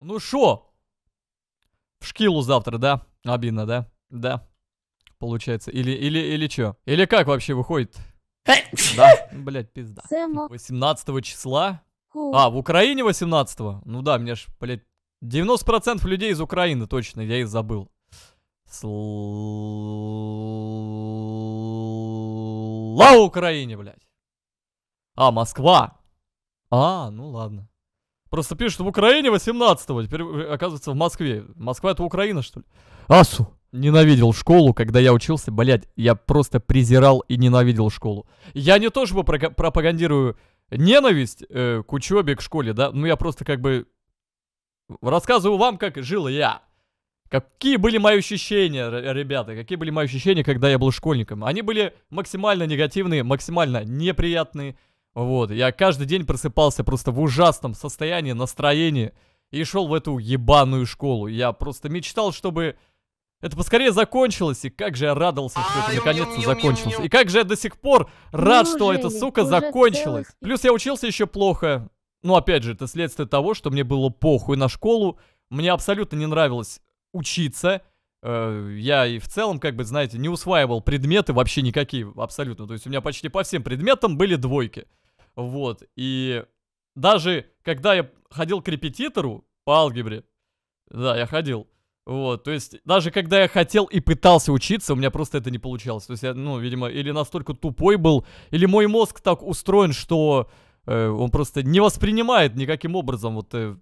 Ну шо? В шкилу завтра, да? Обидно, да? Да. Получается. Или, или, или чё? Или как вообще выходит? Да, блять, пизда. 18 числа? А, в Украине 18 -го? Ну да, мне ж, блядь, 90% людей из Украины, точно, я их забыл. Слава Украине, блядь. А, Москва. А, ну ладно. Просто пишут, в Украине 18-го, теперь э, оказывается в Москве. Москва это Украина, что ли? Асу! Ненавидел школу, когда я учился, блядь, я просто презирал и ненавидел школу. Я не то чтобы пропагандирую ненависть э, к учебе, к школе, да, Но я просто как бы рассказываю вам, как жил я. Какие были мои ощущения, ребята, какие были мои ощущения, когда я был школьником. Они были максимально негативные, максимально неприятные, вот, я каждый день просыпался просто в ужасном состоянии, настроении. И шел в эту ебаную школу. Я просто мечтал, чтобы это поскорее закончилось. И как же я радовался, что это наконец-то закончилось. И как же я до сих пор рад, что эта сука Уже закончилась. Плюс я учился еще плохо. Ну, опять же, это следствие того, что мне было похуй на школу. Мне абсолютно не нравилось учиться. Э, я и в целом, как бы, знаете, не усваивал предметы вообще никакие, абсолютно. То есть у меня почти по всем предметам были двойки. Вот, и даже когда я ходил к репетитору по алгебре, да, я ходил, вот, то есть даже когда я хотел и пытался учиться, у меня просто это не получалось. То есть я, ну, видимо, или настолько тупой был, или мой мозг так устроен, что э, он просто не воспринимает никаким образом вот э,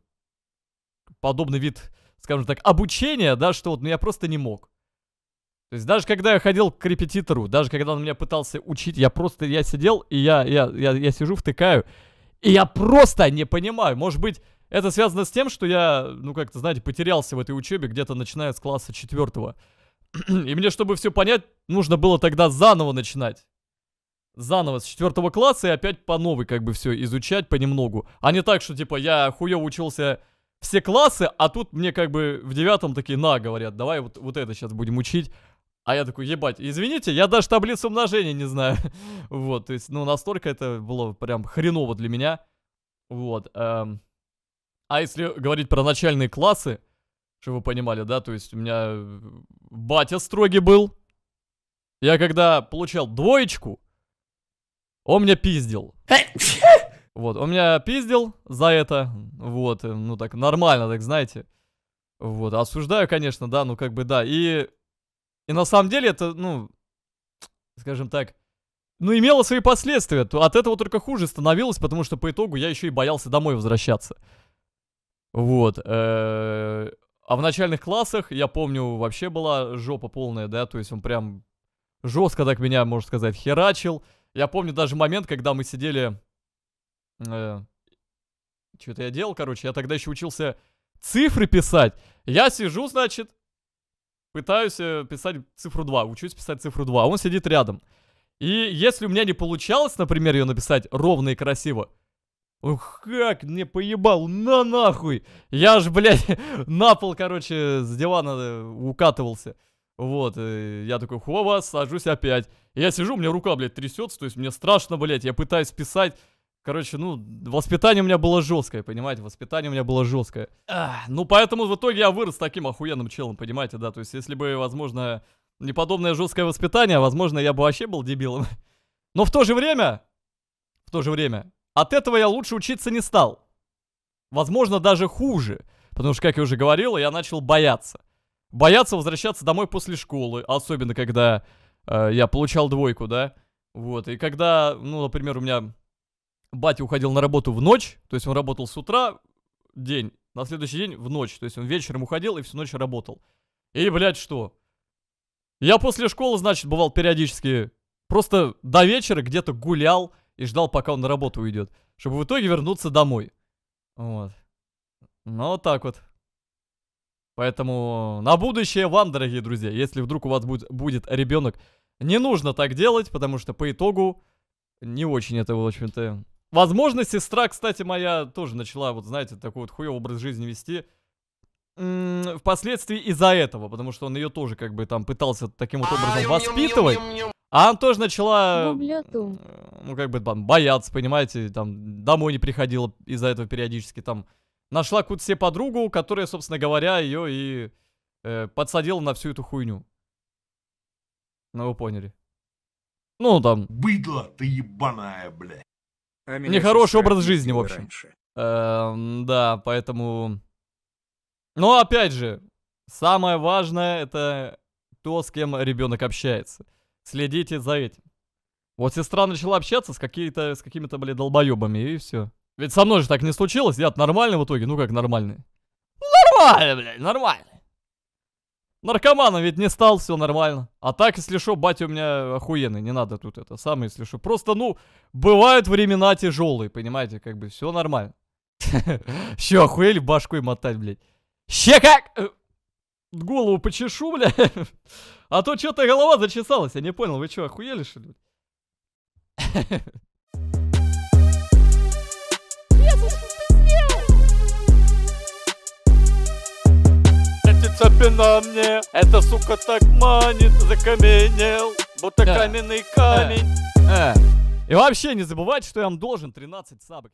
подобный вид, скажем так, обучения, да, что вот, ну, я просто не мог. То есть даже когда я ходил к репетитору, даже когда он меня пытался учить, я просто, я сидел, и я, я, я, я сижу, втыкаю, и я просто не понимаю. Может быть, это связано с тем, что я, ну как-то, знаете, потерялся в этой учебе где-то начиная с класса четвертого. И мне, чтобы все понять, нужно было тогда заново начинать. Заново с четвертого класса и опять по новой как бы все изучать понемногу. А не так, что типа я хуёво учился все классы, а тут мне как бы в девятом такие, на, говорят, давай вот, вот это сейчас будем учить. А я такой, ебать, извините, я даже таблицу умножения не знаю. вот, то есть, ну, настолько это было прям хреново для меня. Вот. Эм. А если говорить про начальные классы, чтобы вы понимали, да, то есть у меня э, батя строгий был. Я когда получал двоечку, он меня пиздил. вот, он меня пиздил за это. Вот, э, ну так нормально, так знаете. Вот, осуждаю, конечно, да, ну как бы да. И и на самом деле это, ну, скажем так, ну, имело свои последствия. от этого только хуже становилось, потому что по итогу я еще и боялся домой возвращаться. Вот. Э, а в начальных классах, я помню, вообще была жопа полная, да, то есть он прям жестко так меня, можно сказать, херачил. Я помню даже момент, когда мы сидели... Э, Что-то я делал, короче, я тогда еще учился цифры писать. Я сижу, значит, пытаюсь э, писать цифру 2, учусь писать цифру 2, а он сидит рядом. И если у меня не получалось, например, ее написать ровно и красиво, Ух, как мне поебал, на нахуй! Я ж, блядь, на пол, короче, с дивана э, укатывался. Вот, э, я такой, хова, сажусь опять. Я сижу, у меня рука, блядь, трясется, то есть мне страшно, блядь, я пытаюсь писать, Короче, ну, воспитание у меня было жесткое, понимаете? Воспитание у меня было жесткое. Ах, ну, поэтому в итоге я вырос таким охуенным челом, понимаете, да? То есть, если бы, возможно, не подобное жесткое воспитание, возможно, я бы вообще был дебилом. Но в то же время, в то же время, от этого я лучше учиться не стал. Возможно, даже хуже. Потому что, как я уже говорил, я начал бояться. Бояться возвращаться домой после школы, особенно когда э, я получал двойку, да? Вот, и когда, ну, например, у меня батя уходил на работу в ночь, то есть он работал с утра, день, на следующий день в ночь, то есть он вечером уходил и всю ночь работал. И, блядь, что? Я после школы, значит, бывал периодически просто до вечера где-то гулял и ждал, пока он на работу уйдет, чтобы в итоге вернуться домой. Вот. Ну, вот так вот. Поэтому на будущее вам, дорогие друзья, если вдруг у вас будет, будет ребенок, не нужно так делать, потому что по итогу не очень это, в общем-то, Возможно, сестра, кстати, моя тоже начала, вот знаете, такой вот хуевый образ жизни вести. Впоследствии из-за этого, потому что он ее тоже как бы там пытался таким вот образом а, воспитывать. А она тоже начала, ну, ну, как бы там, бояться, понимаете, там, домой не приходила из-за этого периодически, там, нашла какую-то себе подругу, которая, собственно говоря, ее и э, подсадила на всю эту хуйню. Ну, вы поняли. Ну, там, Быдло ты ебаная, блядь. А Нехороший образ жизни, в общем. Эм, да, поэтому... Но ну, опять же, самое важное это то, с кем ребенок общается. Следите за этим. Вот сестра начала общаться с, какие-то, с какими-то, блин, долбоебами, и все. Ведь со мной же так не случилось, я нормальный в итоге, ну как нормальный. Нормально, блядь, нормально. Наркоманом ведь не стал, все нормально. А так, если что, батя у меня охуенный, не надо тут это самое, если что. Просто, ну, бывают времена тяжелые, понимаете, как бы все нормально. Все, охуели башкой мотать, блядь. Ще как? Э, голову почешу, бля. А то что-то голова зачесалась, я не понял, вы что, охуели, что ли? цепина мне Эта сука так манит, закаменел Будто каменный камень э. И вообще не забывайте, что я вам должен 13 сабок